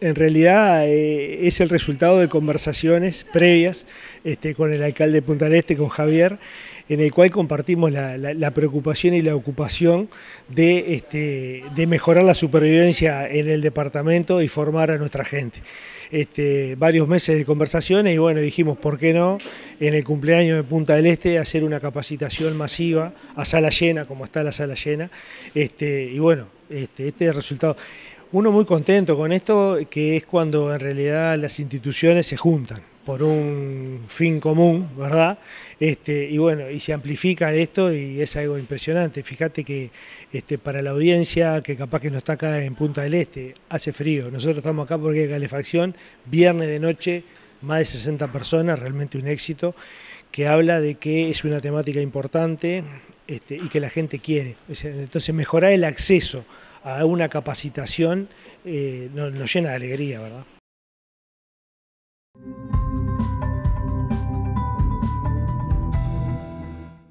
en realidad eh, es el resultado de conversaciones previas este, con el alcalde de Punta del Este, con Javier, en el cual compartimos la, preocupación y la ocupación este, de, mejorar la supervivencia en el departamento y formar a nuestra gente. Este, varios meses de conversaciones y bueno, dijimos, ¿por qué no? En el cumpleaños de Punta del Este hacer una capacitación masiva a sala llena, como está la sala llena, y bueno, este es el resultado. Uno muy contento con esto, que es cuando en realidad las instituciones se juntan por un fin común, ¿verdad? Este, y bueno, y se amplifican esto y es algo impresionante. Fíjate que este, para la audiencia, que capaz que no está acá en Punta del Este, hace frío. Nosotros estamos acá porque hay calefacción, viernes de noche, más de 60 personas, realmente un éxito, que habla de que es una temática importante este, y que la gente quiere. Entonces, mejorar el acceso a una capacitación, eh, nos, nos llena de alegría, ¿verdad?